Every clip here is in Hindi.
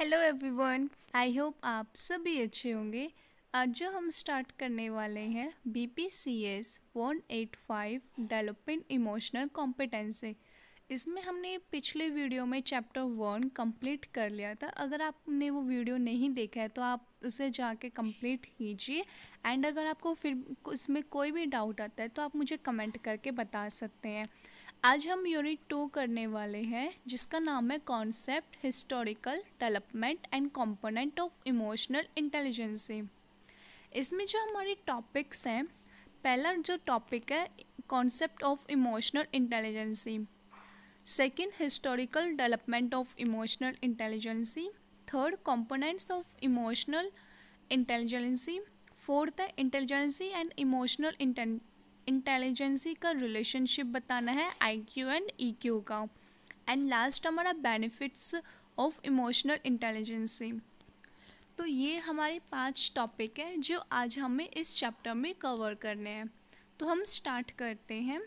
हेलो एवरीवन आई होप आप सभी अच्छे होंगे आज जो हम स्टार्ट करने वाले हैं B P C S one eight five development emotional competency इसमें हमने पिछले वीडियो में चैप्टर वन कंप्लीट कर लिया था अगर आपने वो वीडियो नहीं देखा है तो आप उसे जाके कंप्लीट कीजिए एंड अगर आपको फिर इसमें कोई भी डाउट आता है तो आप मुझे कमेंट करके बता सकते हैं आज हम यूनिट टू करने वाले हैं जिसका नाम है concept historical development and component of emotional intelligence इसमें जो हमारे टॉपिक्स हैं पहला जो टॉपिक है concept of emotional intelligence second historical development of emotional intelligence third components of emotional intelligence fourth है इंटेलिजेंसी एंड इमोशनल इंटेलिजेंसी का रिलेशनशिप बताना है आईक्यू एंड ईक्यू का एंड लास्ट हमारा बेनिफिट्स ऑफ इमोशनल इंटेलिजेंसी तो ये हमारे पांच टॉपिक हैं जो आज हमें इस चैप्टर में कवर करने हैं तो हम स्टार्ट करते हैं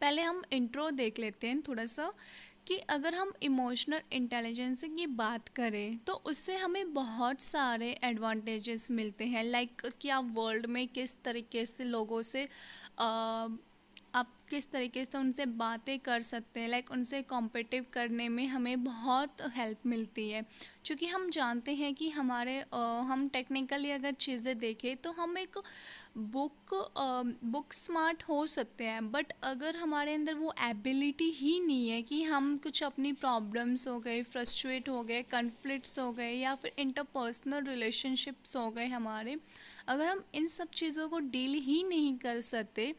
पहले हम इंट्रो देख लेते हैं थोड़ा सा कि अगर हम इमोशनल इंटेलिजेंस की बात करें तो उससे हमें बहुत सारे एडवांटेजेस मिलते हैं लाइक like कि आप वर्ल्ड में किस तरीके से लोगों से आप किस तरीके से उनसे बातें कर सकते हैं लाइक उनसे कॉम्पिटिव करने में हमें बहुत हेल्प मिलती है क्योंकि हम जानते हैं कि हमारे हम टेक्निकली अगर चीज़ें देखें तो हम एक बुक बुक स्मार्ट हो सकते हैं बट अगर हमारे अंदर वो एबिलिटी ही नहीं है कि हम कुछ अपनी प्रॉब्लम्स हो गए फ्रस्ट्रेट हो गए कन्फ्लिक्ट्स हो गए या फिर इंटरपर्सनल रिलेशनशिप्स हो गए हमारे अगर हम इन सब चीज़ों को डील ही नहीं कर सकते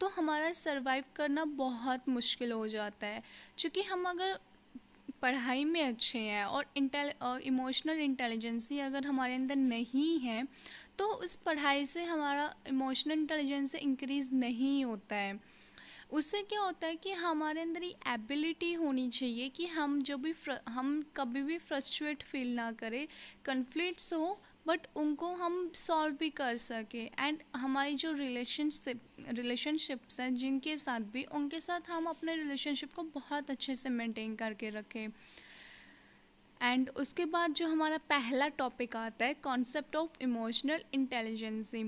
तो हमारा सर्वाइव करना बहुत मुश्किल हो जाता है क्योंकि हम अगर पढ़ाई में अच्छे हैं और इंटेल इमोशनल इंटेलिजेंसी अगर हमारे अंदर नहीं है तो उस पढ़ाई से हमारा इमोशनल इंटेलिजेंसी इंक्रीज़ नहीं होता है उससे क्या होता है कि हमारे अंदर ये एबिलिटी होनी चाहिए कि हम जो भी हम कभी भी फ्रस्ट्रेट फील ना करें कन्फ्लिक्ट्स हो बट उनको हम सॉल्व भी कर सके एंड हमारी जो रिलेशनशिप रिलेशनशिप्स हैं जिनके साथ भी उनके साथ हम अपने रिलेशनशिप को बहुत अच्छे से मेंटेन करके रखें एंड उसके बाद जो हमारा पहला टॉपिक आता है कॉन्सेप्ट ऑफ इमोशनल इंटेलिजेंसी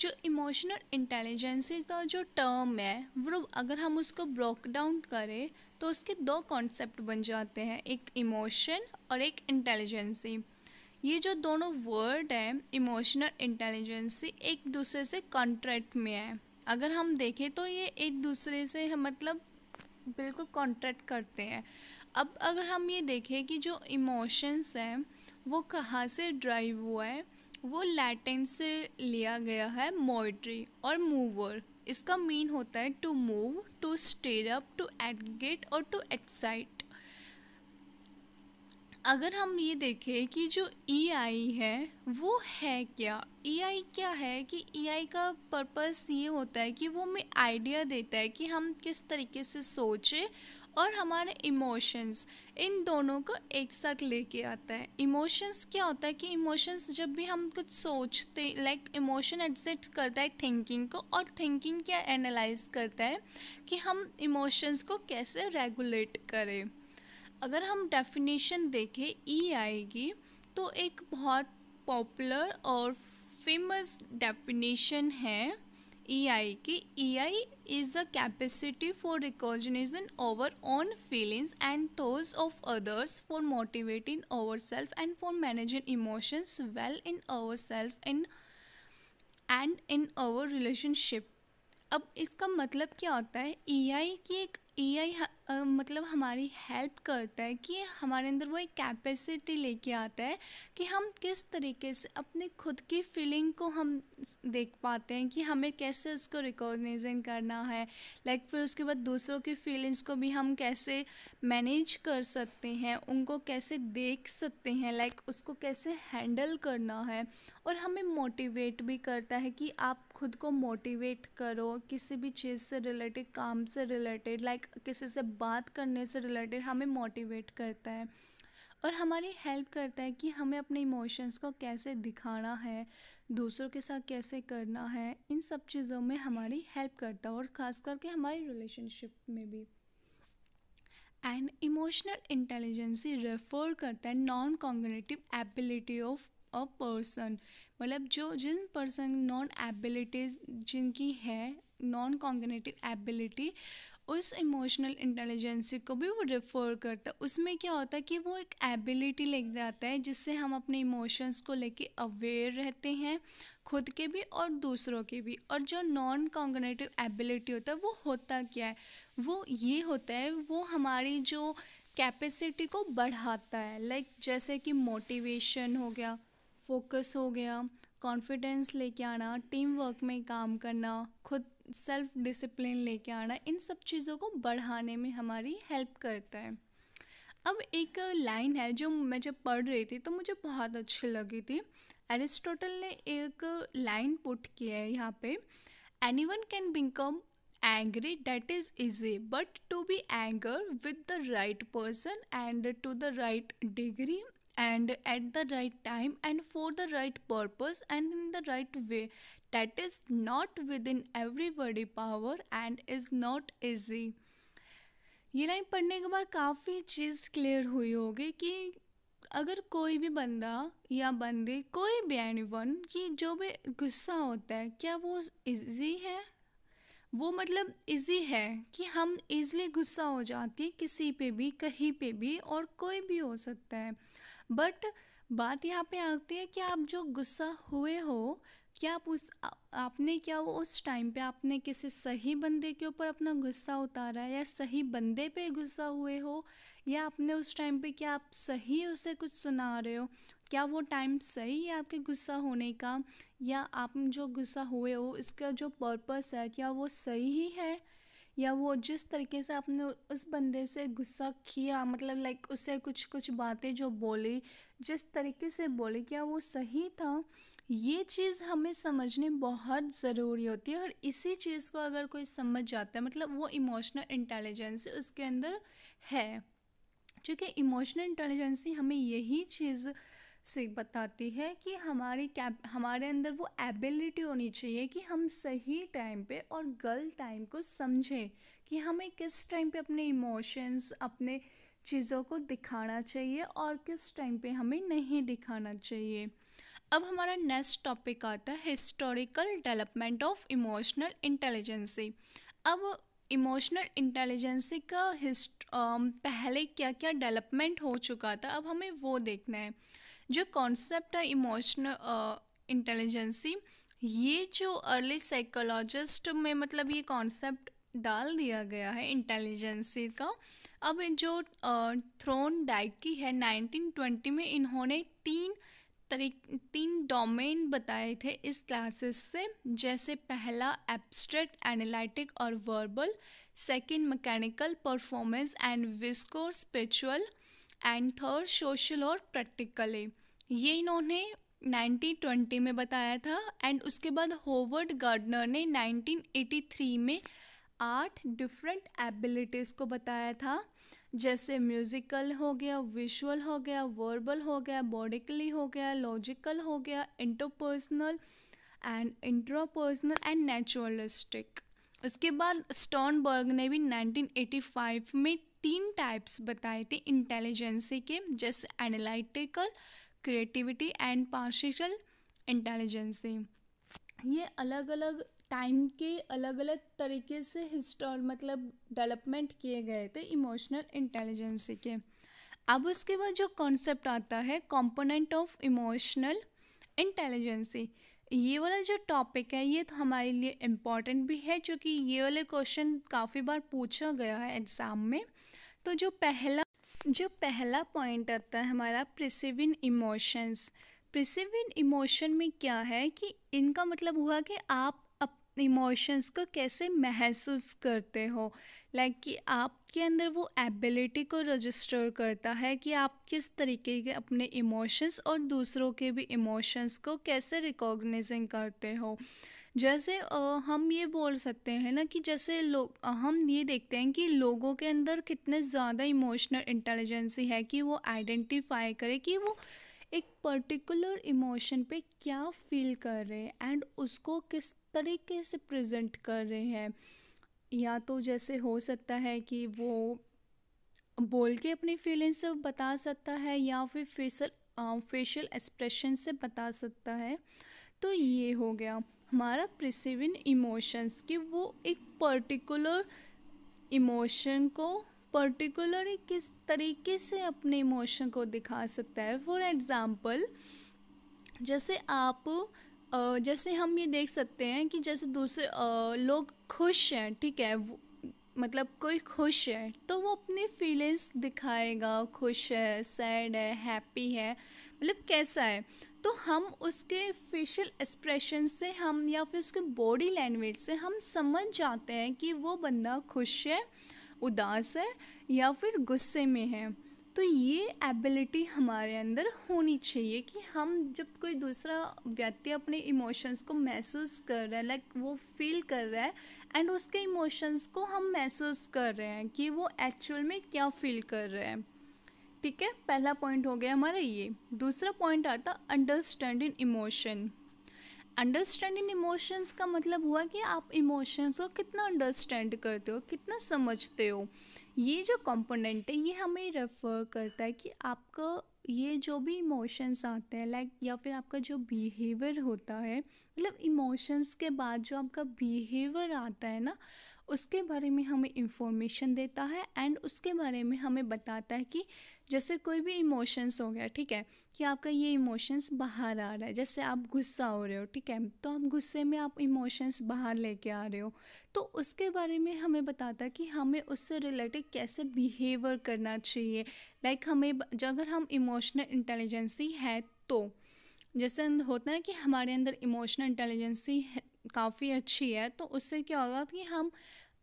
जो इमोशनल इंटेलिजेंसी का जो टर्म है वो अगर हम उसको ब्रोक डाउन करें तो उसके दो कॉन्सेप्ट बन जाते हैं एक इमोशन और एक इंटेलिजेंसी ये जो दोनों वर्ड हैं इमोशनल इंटेलिजेंसी एक दूसरे से कॉन्ट्रैक्ट में है अगर हम देखें तो ये एक दूसरे से मतलब बिल्कुल कॉन्ट्रैक्ट करते हैं अब अगर हम ये देखें कि जो इमोशंस हैं वो कहाँ से ड्राइव हुआ है वो लैटिन से लिया गया है मोइट्री और मूवर इसका मीन होता है to move to stir up to एडगेट और टू एक्साइट अगर हम ये देखें कि जो ई e आई है वो है क्या ई e आई क्या है कि ई e आई का पर्पस ये होता है कि वो हमें आइडिया देता है कि हम किस तरीके से सोचें और हमारे इमोशंस इन दोनों को एक साथ लेके आता है इमोशंस क्या होता है कि इमोशंस जब भी हम कुछ सोचते लाइक इमोशन एग्जिट करता है थिंकिंग को और थिंकिंग क्या एनालाइज करता है कि हम इमोशंस को कैसे रेगुलेट करें अगर हम डेफिनेशन देखें ई e आएगी तो एक बहुत पॉपुलर और फेमस डेफिनेशन है ई e आई की E I is the capacity for recognition over on feelings and those of others for motivating over self and for managing emotions well in over self in and in over relationship अब इसका मतलब क्या होता है ई e आई की एक एआई मतलब हमारी हेल्प करता है कि हमारे अंदर वो एक कैपेसिटी लेके आता है कि हम किस तरीके से अपने खुद की फीलिंग को हम देख पाते हैं कि हमें कैसे उसको रिकॉग्नाइजेंग करना है लाइक like फिर उसके बाद दूसरों की फीलिंग्स को भी हम कैसे मैनेज कर सकते हैं उनको कैसे देख सकते हैं लाइक like उसको कैसे हैंडल करना है और हमें मोटिवेट भी करता है कि आप खुद को मोटिवेट करो किसी भी चीज़ से रिलेटेड काम से रिलेटेड लाइक किसी से बात करने से रिलेटेड हमें मोटिवेट करता है और हमारी हेल्प करता है कि हमें अपने इमोशंस को कैसे दिखाना है दूसरों के साथ कैसे करना है इन सब चीज़ों में हमारी हेल्प करता है और ख़ास करके हमारी रिलेशनशिप में भी एंड इमोशनल इंटेलिजेंसी रेफर करता है non cognitive ability of a person मतलब जो जिन पर्सन नॉन एबिलिटीज जिनकी है नॉन कॉन्गनेटिव एबिलिटी उस इमोशनल इंटेलिजेंस को भी वो रेफर करता है उसमें क्या होता है कि वो एक एबिलिटी लेके जाता है जिससे हम अपने इमोशंस को लेके अवेयर रहते हैं खुद के भी और दूसरों के भी और जो नॉन कॉन्गनेटिव एबिलिटी होता है वो होता क्या है वो ये होता है वो हमारी जो कैपेसिटी को बढ़ाता है लाइक like, जैसे कि मोटिवेशन हो गया फोकस हो गया कॉन्फिडेंस लेके आना टीम वर्क में काम करना खुद सेल्फ डिसिप्लिन लेके आना इन सब चीज़ों को बढ़ाने में हमारी हेल्प करता है अब एक लाइन है जो मैं जब पढ़ रही थी तो मुझे बहुत अच्छी लगी थी एरिस्टोटल ने एक लाइन पुट किया है यहाँ पे any one can become angry that is easy but to be anger with the right person and to the right degree and at the right time and for the right purpose and in the right way that is not within everybody power and is not easy ये लाइन पढ़ने के बाद काफ़ी चीज़ क्लियर हुई होगी कि अगर कोई भी बंदा या बंदी कोई भी एनी वन ये जो भी गुस्सा होता है क्या वो इजी है वो मतलब इजी है कि हम इजली गुस्सा हो जाते हैं किसी पे भी कहीं पे भी और कोई भी हो सकता है बट बात यहाँ पे आती है कि आप जो गुस्सा हुए हो क्या आप उस आपने क्या वो उस टाइम पे आपने किसी सही बंदे के ऊपर अपना गुस्सा उतारा है या सही बंदे पे गुस्सा हुए हो या आपने उस टाइम पे क्या आप सही उसे कुछ सुना रहे हो क्या वो टाइम सही है आपके गुस्सा होने का या आप जो गुस्सा हुए हो इसका जो पर्पस है क्या वो सही ही है या वो जिस तरीके से आपने उस बंदे से गुस्सा किया मतलब लाइक उससे कुछ कुछ बातें जो बोली जिस तरीके से बोली क्या वो सही था ये चीज़ हमें समझनी बहुत ज़रूरी होती है और इसी चीज़ को अगर कोई समझ जाता है मतलब वो इमोशनल इंटेलिजेंस उसके अंदर है क्योंकि इमोशनल इंटेलिजेंसी हमें यही चीज़ से बताती है कि हमारी कैप हमारे अंदर वो एबिलिटी होनी चाहिए कि हम सही टाइम पे और गलत टाइम को समझें कि हमें किस टाइम पे अपने इमोशंस अपने चीज़ों को दिखाना चाहिए और किस टाइम पे हमें नहीं दिखाना चाहिए अब हमारा नेक्स्ट टॉपिक आता है historical development of emotional intelligence अब इमोशनल इंटेलिजेंसी का हिस्ट पहले क्या क्या डेवलपमेंट हो चुका था अब हमें वो देखना है जो कॉन्सेप्ट है इमोशनल इंटेलिजेंसी ये जो अर्ली साइकोलॉजिस्ट में मतलब ये कॉन्सेप्ट डाल दिया गया है इंटेलिजेंसी का अब जो थ्रोन डाइकी है 1920 में इन्होंने तीन तरीक तीन डोमेन बताए थे इस क्लासेस से जैसे पहला एब्स्ट्रैक्ट एनालिटिक और verbal second mechanical performance and विस्को स्पिरिचुअल एंड थर्ड सोशल और प्रैक्टिकल ये इन्होंने 1920 में बताया था एंड उसके बाद होवर्ड गार्डनर ने 1983 में आठ डिफरेंट एबिलिटीज़ को बताया था जैसे म्यूज़िकल हो गया विजुअल हो गया वर्बल हो गया बॉडिकली हो गया लॉजिकल हो गया interpersonal and intrapersonal and naturalistic उसके बाद स्टॉनबर्ग ने भी 1985 में तीन टाइप्स बताए थे इंटेलिजेंसी के जैसे analytical creativity and partial intelligence ये अलग अलग टाइम के अलग अलग तरीके से हिस्टोर मतलब डेवलपमेंट किए गए थे इमोशनल इंटेलिजेंसी के अब उसके बाद जो कॉन्सेप्ट आता है कंपोनेंट ऑफ इमोशनल इंटेलिजेंसी ये वाला जो टॉपिक है ये तो हमारे लिए इम्पॉर्टेंट भी है क्योंकि ये वाले क्वेश्चन काफ़ी बार पूछा गया है एग्ज़ाम में तो जो पहला जो पहला पॉइंट आता है हमारा प्रिसिविन इमोशंस प्रिसिविन इमोशन में क्या है कि इनका मतलब हुआ कि आप इमोशंस को कैसे महसूस करते हो लाइक like कि आपके अंदर वो एबिलिटी को रजिस्टर करता है कि आप किस तरीके के अपने इमोशंस और दूसरों के भी इमोशंस को कैसे रिकॉग्नाइजिंग करते हो जैसे हम ये बोल सकते हैं ना कि जैसे लोग हम ये देखते हैं कि लोगों के अंदर कितने ज़्यादा इमोशनल इंटेलिजेंसी है कि वो आइडेंटिफाई करे कि वो एक पर्टिकुलर इमोशन पे क्या फील कर रहे हैं एंड उसको किस तरीके से प्रेजेंट कर रहे हैं या तो जैसे हो सकता है कि वो बोल के अपनी फीलिंग्स से बता सकता है या फिर फेसल फेशियल एक्सप्रेशन से बता सकता है तो ये हो गया हमारा प्रिसिव इन इमोशंस कि वो एक पर्टिकुलर इमोशन को पर्टिकुलर किस तरीके से अपने इमोशन को दिखा सकता है फॉर एग्ज़ाम्पल जैसे आप जैसे हम ये देख सकते हैं कि जैसे दूसरे लोग खुश हैं ठीक है मतलब कोई खुश है तो वो अपनी फीलिंग्स दिखाएगा खुश है सैड है हैप्पी है मतलब कैसा है तो हम उसके फेशियल एक्सप्रेशन से हम या फिर उसके बॉडी लैंग्वेज से हम समझ जाते हैं कि वो बंदा खुश है उदास है या फिर गुस्से में है तो ये एबिलिटी हमारे अंदर होनी चाहिए कि हम जब कोई दूसरा व्यक्ति अपने इमोशंस को महसूस कर रहा है लाइक वो फील कर रहा है एंड उसके इमोशंस को हम महसूस कर रहे हैं कि वो एक्चुअल में क्या फील कर रहे हैं ठीक है पहला पॉइंट हो गया हमारा ये दूसरा पॉइंट आता अंडरस्टैंडिंग इमोशन अंडरस्टैंडिंग इमोशंस का मतलब हुआ कि आप इमोशंस को कितना अंडरस्टैंड करते हो कितना समझते हो ये जो कंपोनेंट है ये हमें रेफर करता है कि आपका ये जो भी इमोशंस आते हैं लाइक या फिर आपका जो बिहेवियर होता है मतलब इमोशंस के बाद जो आपका बिहेवियर आता है ना उसके बारे में हमें इंफॉर्मेशन देता है एंड उसके बारे में हमें बताता है कि जैसे कोई भी इमोशंस हो गया ठीक है कि आपका ये इमोशंस बाहर आ रहा है जैसे आप गुस्सा हो रहे हो ठीक है तो आप गुस्से में आप इमोशंस बाहर लेके आ रहे हो तो उसके बारे में हमें बताता है कि हमें उससे रिलेटेड कैसे बिहेवियर करना चाहिए लाइक हमें हमें अगर हम इमोशनल इंटेलिजेंसी है तो जैसे होता है कि हमारे अंदर इमोशनल इंटेलिजेंसी काफ़ी अच्छी है तो उससे क्या होगा कि हम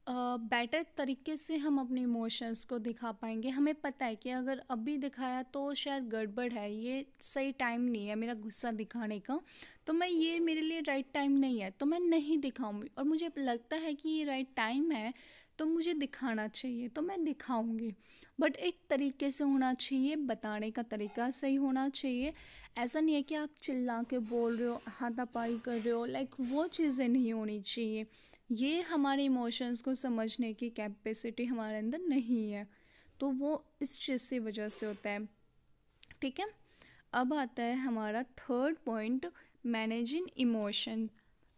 बेटर uh, तरीके से हम अपने इमोशंस को दिखा पाएंगे हमें पता है कि अगर अभी दिखाया तो शायद गड़बड़ है ये सही टाइम नहीं है मेरा गुस्सा दिखाने का तो मैं ये मेरे लिए राइट टाइम नहीं है तो मैं नहीं दिखाऊंगी और मुझे लगता है कि ये राइट टाइम है तो मुझे दिखाना चाहिए तो मैं दिखाऊंगी बट एक तरीके से होना चाहिए बताने का तरीका सही होना चाहिए ऐसा नहीं है कि आप चिल्ला के बोल रहे हो हाथापाई कर रहे हो लाइक वो चीज़ें नहीं होनी चाहिए ये हमारे इमोशंस को समझने की कैपेसिटी हमारे अंदर नहीं है तो वो इस चीज़ की वजह से होता है ठीक है अब आता है हमारा थर्ड पॉइंट मैनेजिंग इमोशन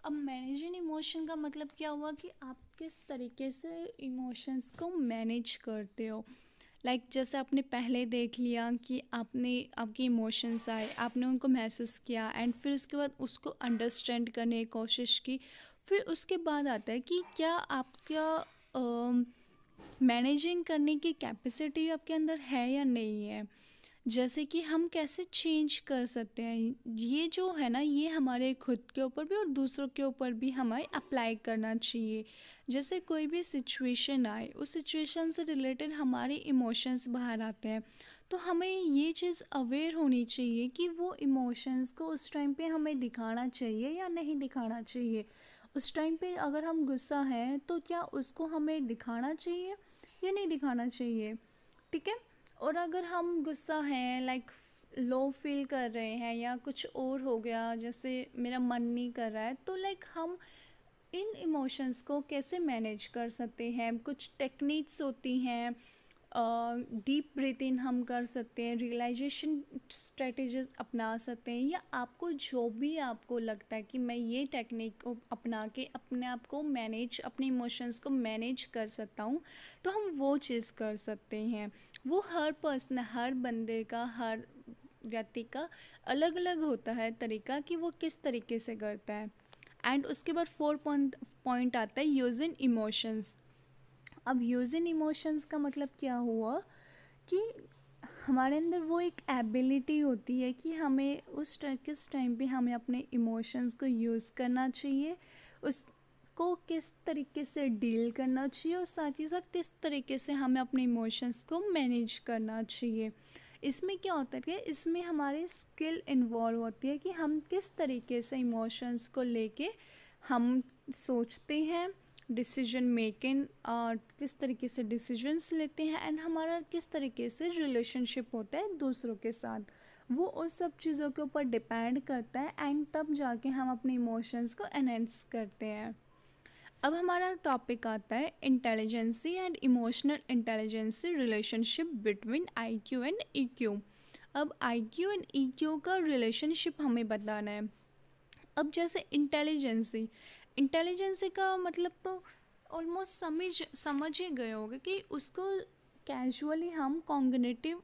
अब मैनेजिंग इमोशन का मतलब क्या हुआ कि आप किस तरीके से इमोशंस को मैनेज करते हो लाइक like, जैसे आपने पहले देख लिया कि आपने आपके इमोशंस आए आपने उनको महसूस किया एंड फिर उसके बाद उसको अंडरस्टैंड करने की कोशिश की फिर उसके बाद आता है कि क्या आपका मैनेजिंग करने की कैपेसिटी आपके अंदर है या नहीं है जैसे कि हम कैसे चेंज कर सकते हैं ये जो है ना ये हमारे खुद के ऊपर भी और दूसरों के ऊपर भी हमें अप्लाई करना चाहिए जैसे कोई भी सिचुएशन आए उस सिचुएशन से रिलेटेड हमारे इमोशंस बाहर आते हैं तो हमें ये चीज़ अवेयर होनी चाहिए कि वो इमोशंस को उस टाइम पे हमें दिखाना चाहिए या नहीं दिखाना चाहिए उस टाइम पे अगर हम गुस्सा हैं तो क्या उसको हमें दिखाना चाहिए या नहीं दिखाना चाहिए ठीक है और अगर हम गुस्सा हैं लाइक लो फील कर रहे हैं या कुछ और हो गया जैसे मेरा मन नहीं कर रहा है तो लाइक हम इन इमोशंस को कैसे मैनेज कर सकते हैं कुछ टेक्निक्स होती हैं डीप ब्रीथ इन हम कर सकते हैं रियलाइजेशन स्ट्रेटजीज अपना सकते हैं या आपको जो भी आपको लगता है कि मैं ये टेक्निक को अपना के अपने आप को मैनेज अपने इमोशंस को मैनेज कर सकता हूँ तो हम वो चीज़ कर सकते हैं वो हर पर्सन हर बंदे का हर व्यक्ति का अलग अलग होता है तरीका कि वो किस तरीके से करता है एंड उसके बाद फोर पॉइंट आता है यूज इन इमोशंस अब यूज इन इमोशंस का मतलब क्या हुआ कि हमारे अंदर वो एक एबिलिटी होती है कि हमें उस किस टाइम पे हमें अपने इमोशंस को यूज़ करना चाहिए उसको किस तरीके से डील करना चाहिए और साथ ही साथ किस तरीके से हमें अपने इमोशंस को मैनेज करना चाहिए इसमें क्या होता है कि इसमें हमारी स्किल इन्वॉल्व होती है कि हम किस तरीके से इमोशंस को लेके हम सोचते हैं डिसीजन मेकिंग uh, किस तरीके से डिसीजंस लेते हैं एंड हमारा किस तरीके से रिलेशनशिप होता है दूसरों के साथ वो उस सब चीज़ों के ऊपर डिपेंड करता है एंड तब जाके हम अपने इमोशंस को एनहेंस करते हैं अब हमारा टॉपिक आता है intelligence and emotional intelligence relationship between I Q and E Q अब I Q and E Q का रिलेशनशिप हमें बताना है अब जैसे इंटेलिजेंसी इंटेलिजेंस का मतलब तो ऑलमोस्ट समझ समझ ही गए होगे कि उसको कैजुअली हम कॉन्गनेटिव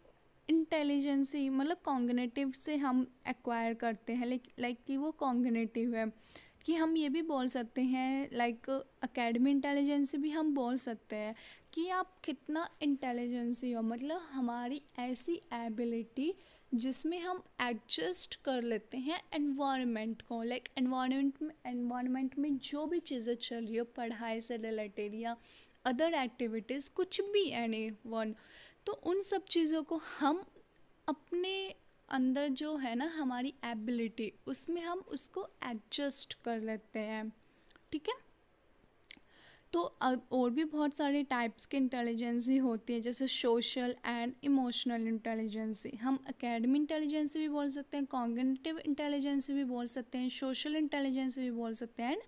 इंटेलिजेंसी मतलब कॉन्गनेटिव से हम एक्वायर करते हैं लाइक लाइक कि वो कॉन्गनेटिव है कि हम ये भी बोल सकते हैं लाइक अकेडमी इंटेलिजेंसी भी हम बोल सकते हैं कि आप कितना इंटेलिजेंसी हो मतलब हमारी ऐसी एबिलिटी जिसमें हम एडजस्ट कर लेते हैं एनवायरनमेंट को लाइक एनवायरनमेंट में एनवायरनमेंट में जो भी चीज़ें चल रही हो पढ़ाई से रिलेटेड या अदर एक्टिविटीज़ कुछ भी एनी वन तो उन सब चीज़ों को हम अपने अंदर जो है ना हमारी एबिलिटी उसमें हम उसको एडजस्ट कर लेते हैं ठीक है तो और भी बहुत सारे टाइप्स के इंटेलिजेंसी होती है जैसे सोशल एंड इमोशनल इंटेलिजेंसी हम अकेडमी इंटेलिजेंसी भी बोल सकते हैं कॉन्गेटिव इंटेलिजेंसी भी बोल सकते हैं सोशल इंटेलिजेंसी भी बोल सकते हैं एंड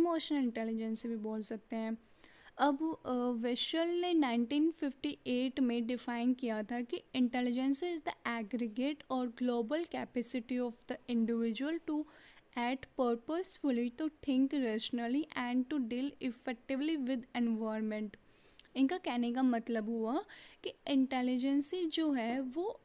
इमोशनल इंटेलिजेंसी भी बोल सकते हैं अब वेशल ने 1958 में डिफाइन किया था कि intelligence is the aggregate or global capacity of the individual to at purposefully to think rationally and to deal effectively with environment इनका कहने का मतलब हुआ कि इंटेलिजेंसी जो है वो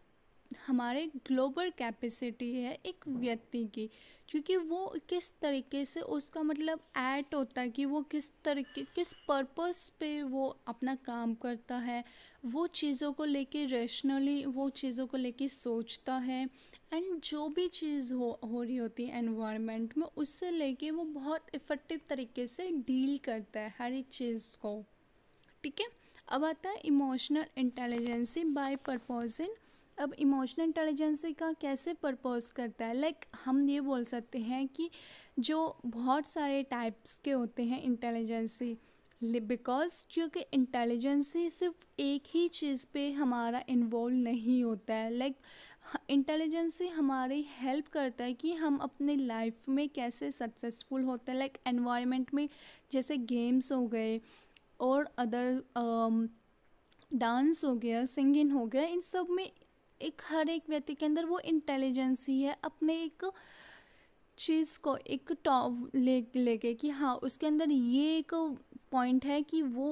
हमारे ग्लोबल कैपेसिटी है एक व्यक्ति की क्योंकि वो किस तरीके से उसका मतलब ऐट होता है कि वो किस तरीके किस पर्पस पे वो अपना काम करता है वो चीज़ों को लेके रैशनली वो चीज़ों को लेके सोचता है एंड जो भी चीज़ हो हो रही होती है एनवायरनमेंट में उससे लेके वो बहुत इफ़ेक्टिव तरीके से डील करता है हर एक चीज़ को ठीक है अब आता है इमोशनल इंटेलिजेंसी बाय परपोजिंग अब इमोशनल इंटेलिजेंसी का कैसे परपोज करता है लाइक like, हम ये बोल सकते हैं कि जो बहुत सारे टाइप्स के होते हैं इंटेलिजेंसी बिकॉज क्योंकि इंटेलिजेंस ही सिर्फ एक ही चीज़ पे हमारा इन्वॉल्व नहीं होता है लाइक इंटेलिजेंस ही हमारी हेल्प करता है कि हम अपने लाइफ में कैसे सक्सेसफुल होते हैं लाइक एनवायरनमेंट में जैसे गेम्स हो गए और अदर डांस um, हो गया सिंगिंग हो गया इन सब में एक हर एक व्यक्ति के अंदर वो इंटेलिजेंस ही है अपने एक चीज़ को एक टॉप ले लेके कि हाँ उसके अंदर ये एक पॉइंट है कि वो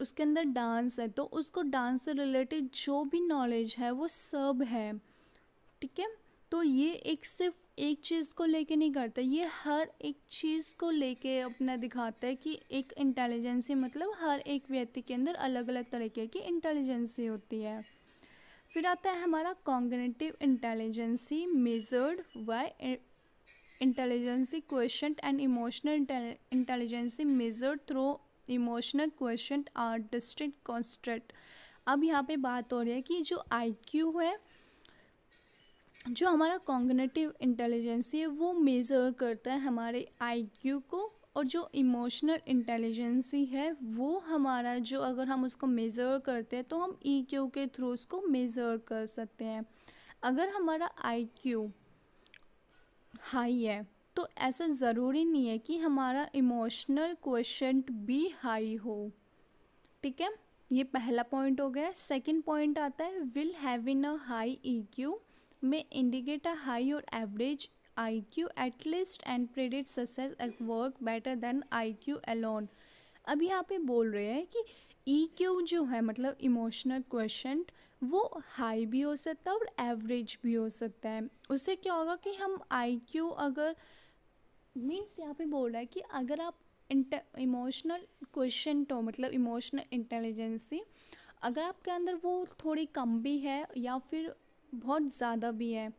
उसके अंदर डांस है तो उसको डांस से रिलेटेड जो भी नॉलेज है वो सब है ठीक है तो ये एक सिर्फ एक चीज़ को लेके नहीं करता ये हर एक चीज़ को लेके अपना दिखाता है कि एक इंटेलिजेंसी मतलब हर एक व्यक्ति के अंदर अलग अलग तरीके की इंटेलिजेंसी होती है फिर आता है हमारा cognitive intelligence measured by intelligence question and emotional intelligence measured through emotional question are distinct construct अब यहाँ पे बात हो रही है कि जो आई है जो हमारा कॉन्गनेटिव इंटेलिजेंस है वो मेज़र करता है हमारे आई को और जो इमोशनल इंटेलिजेंसी है वो हमारा जो अगर हम उसको मेज़र करते हैं तो हम ई e क्यू के थ्रू उसको मेज़र कर सकते हैं अगर हमारा आई क्यू हाई है तो ऐसा ज़रूरी नहीं है कि हमारा इमोशनल क्वेश्चन भी हाई हो ठीक है ये पहला पॉइंट हो गया सेकंड पॉइंट आता है will have in a high EQ में indicate a high or average I Q at least and predict success at work better than I Q alone अब यहाँ पे बोल रहे हैं कि ई e क्यू जो है मतलब इमोशनल क्वेश्चन वो हाई भी हो सकता है और एवरेज भी हो सकता है उससे क्या होगा कि हम आई क्यू अगर मीन्स यहाँ पे बोल रहा है कि अगर आप इमोशनल क्वेश्चन तो मतलब इमोशनल इंटेलिजेंसी अगर आपके अंदर वो थोड़ी कम भी है या फिर बहुत ज़्यादा भी है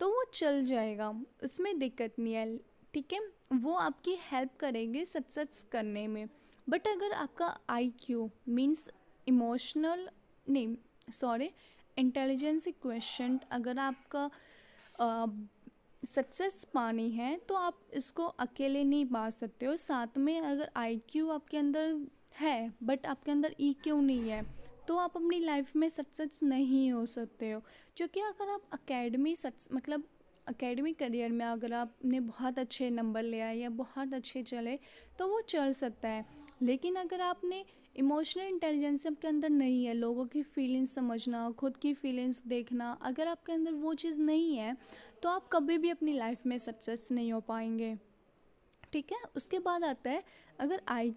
तो वो चल जाएगा उसमें दिक्कत नहीं है ठीक है वो आपकी हेल्प करेगी सक्सेस करने में बट अगर आपका आई क्यू मीन्स इमोशनल नहीं सॉरी इंटेलिजेंसी क्वेश्चन अगर आपका सक्सेस पानी है तो आप इसको अकेले नहीं पा सकते हो साथ में अगर आईक्यू आपके अंदर है बट आपके अंदर ईक्यू e नहीं है तो आप अपनी लाइफ में सक्सेस नहीं हो सकते हो क्योंकि अगर आप अकेडमी सक्स मतलब अकेडमी करियर में अगर आपने बहुत अच्छे नंबर लिया या बहुत अच्छे चले तो वो चल सकता है लेकिन अगर आपने इमोशनल इंटेलिजेंस आपके अंदर नहीं है लोगों की फीलिंग्स समझना खुद की फीलिंग्स देखना अगर आपके अंदर वो चीज़ नहीं है तो आप कभी भी अपनी लाइफ में सक्सेस नहीं हो पाएंगे ठीक है उसके बाद आता है अगर आई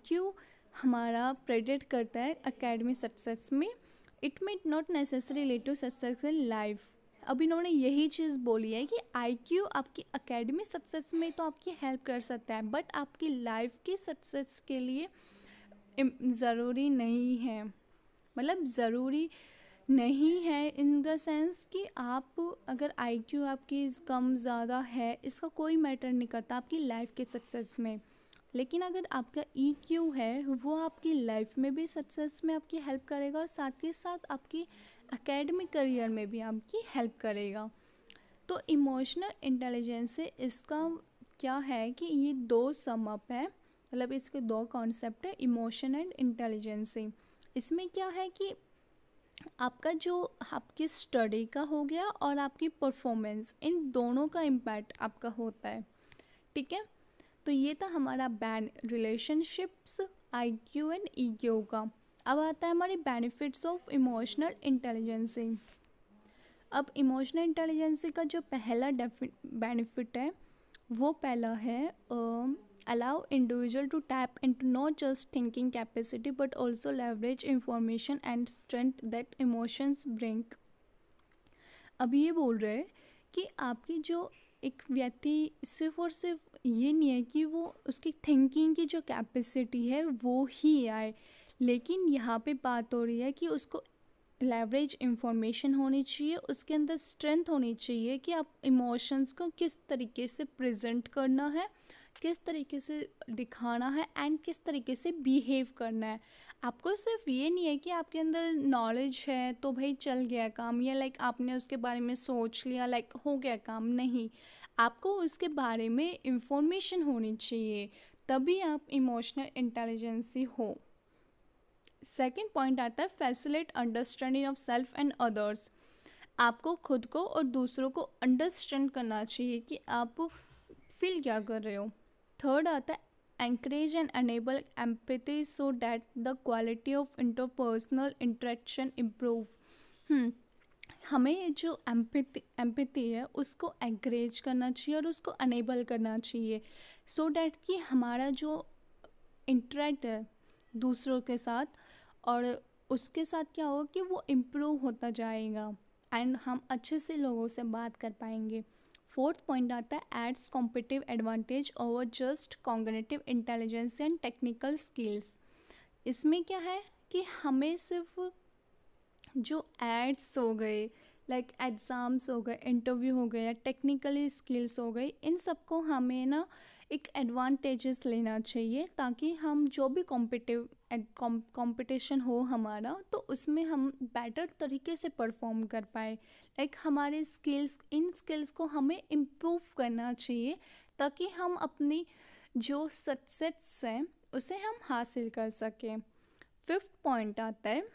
हमारा प्रेडिक्ट करता है अकेडमी सक्सेस में it may not necessary relate to success in life अब इन्होंने यही चीज़ बोली है कि क्यू आपकी अकेडमी सक्सेस में तो आपकी हेल्प कर सकता है बट आपकी लाइफ की सक्सेस के लिए ज़रूरी नहीं है मतलब ज़रूरी नहीं है इन द सेंस कि आप अगर आईक्यू आपकी कम ज़्यादा है इसका कोई मैटर नहीं करता आपकी लाइफ के सक्सेस में लेकिन अगर आपका ई e क्यू है वो आपकी लाइफ में भी सक्सेस में आपकी हेल्प करेगा और साथ ही साथ आपकी एकेडमिक करियर में भी आपकी हेल्प करेगा तो इमोशनल इंटेलिजेंस से इसका क्या है कि ये दो समअप है मतलब इसके दो कॉन्सेप्ट है इमोशन एंड इंटेलिजेंसी इसमें क्या है कि आपका जो आपकी स्टडी का हो गया और आपकी परफॉर्मेंस इन दोनों का इम्पैक्ट आपका होता है ठीक है तो ये था हमारा बैन relationships I Q and E Q का अब आता है हमारी बेनिफिट्स ऑफ इमोशनल इंटेलिजेंसी अब इमोशनल इंटेलिजेंसी का जो पहला बेनिफिट है वो पहला है allow individual to tap into not just thinking capacity but also leverage information and strength that emotions bring अब ये बोल रहे हैं कि आपकी जो एक व्यक्ति सिर्फ और सिर्फ ये नहीं है कि वो उसकी थिंकिंग की जो कैपेसिटी है वो ही आए लेकिन यहाँ पे बात हो रही है कि उसको लेवरेज इंफॉर्मेशन होनी चाहिए उसके अंदर स्ट्रेंथ होनी चाहिए कि आप इमोशंस को किस तरीके से प्रेजेंट करना है किस तरीके से दिखाना है एंड किस तरीके से बिहेव करना है आपको सिर्फ ये नहीं है कि आपके अंदर नॉलेज है तो भाई चल गया काम या लाइक आपने उसके बारे में सोच लिया लाइक हो गया काम नहीं आपको उसके बारे में इंफॉर्मेशन होनी चाहिए तभी आप इमोशनल इंटेलिजेंसी हो सेकेंड पॉइंट आता है facilitate understanding of self and others आपको खुद को और दूसरों को अंडरस्टैंड करना चाहिए कि आप फील क्या कर रहे हो थर्ड आता है encourage and enable empathy so that the quality of interpersonal interaction improve हमें जो एम्पति एम्पति है उसको एंकरेज करना चाहिए और उसको अनेबल करना चाहिए सो डैट कि हमारा जो इंटरेक्ट है दूसरों के साथ और उसके साथ क्या होगा कि वो इम्प्रूव होता जाएगा एंड हम अच्छे से लोगों से बात कर पाएंगे फोर्थ पॉइंट आता है aids competitive advantage over just cognitive intelligence and technical skills इसमें क्या है कि हमें सिर्फ जो एड्स हो गए लाइक एग्ज़ाम्स हो गए इंटरव्यू हो गए या टेक्निकली स्किल्स हो गई इन सबको हमें ना एक एडवांटेजेस लेना चाहिए ताकि हम जो भी कॉम्पिटिव कंपटीशन हो हमारा तो उसमें हम बेटर तरीके से परफॉर्म कर पाए लाइक हमारे स्किल्स इन स्किल्स को हमें इम्प्रूव करना चाहिए ताकि हम अपनी जो सक्सेस हैं उसे हम हासिल कर सकें फिफ्थ पॉइंट आता है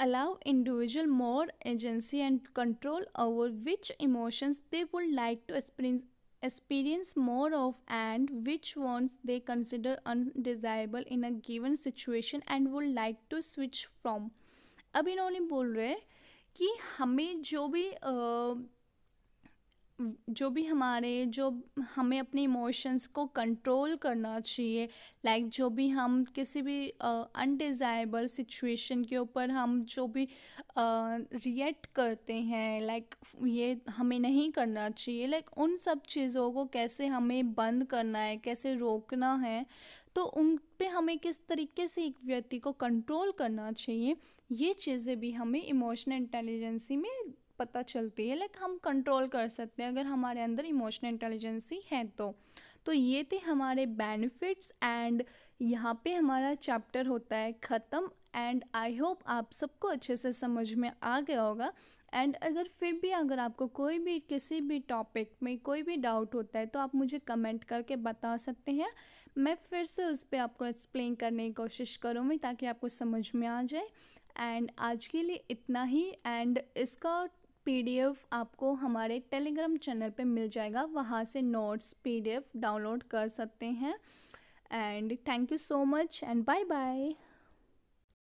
allow individual more agency and control over which emotions they would like to experience experience more of and which ones they consider undesirable in a given situation and would like to switch from अब इन्होंने बोल रहे हैं कि हमें जो भी जो भी हमारे जो हमें अपने इमोशंस को कंट्रोल करना चाहिए लाइक like जो भी हम किसी भी अनडिज़ायबल uh, सिचुएशन के ऊपर हम जो भी रिएक्ट uh, करते हैं लाइक like, ये हमें नहीं करना चाहिए लाइक like, उन सब चीज़ों को कैसे हमें बंद करना है कैसे रोकना है तो उन पे हमें किस तरीके से एक व्यक्ति को कंट्रोल करना चाहिए ये चीज़ें भी हमें इमोशनल इंटेलिजेंसी में पता चलती है लाइक हम कंट्रोल कर सकते हैं अगर हमारे अंदर इमोशनल इंटेलिजेंसी है तो तो ये थे हमारे बेनिफिट्स एंड यहाँ पे हमारा चैप्टर होता है ख़त्म एंड आई होप आप सबको अच्छे से समझ में आ गया होगा एंड अगर फिर भी अगर आपको कोई भी किसी भी टॉपिक में कोई भी डाउट होता है तो आप मुझे कमेंट करके बता सकते हैं मैं फिर से उस पर आपको एक्सप्लेन करने की कोशिश करूँगी ताकि आपको समझ में आ जाए एंड आज के लिए इतना ही एंड इसका पीडीएफ आपको हमारे टेलीग्राम चैनल पे मिल जाएगा वहाँ से नोट्स पीडीएफ डाउनलोड कर सकते हैं and thank you so much and bye bye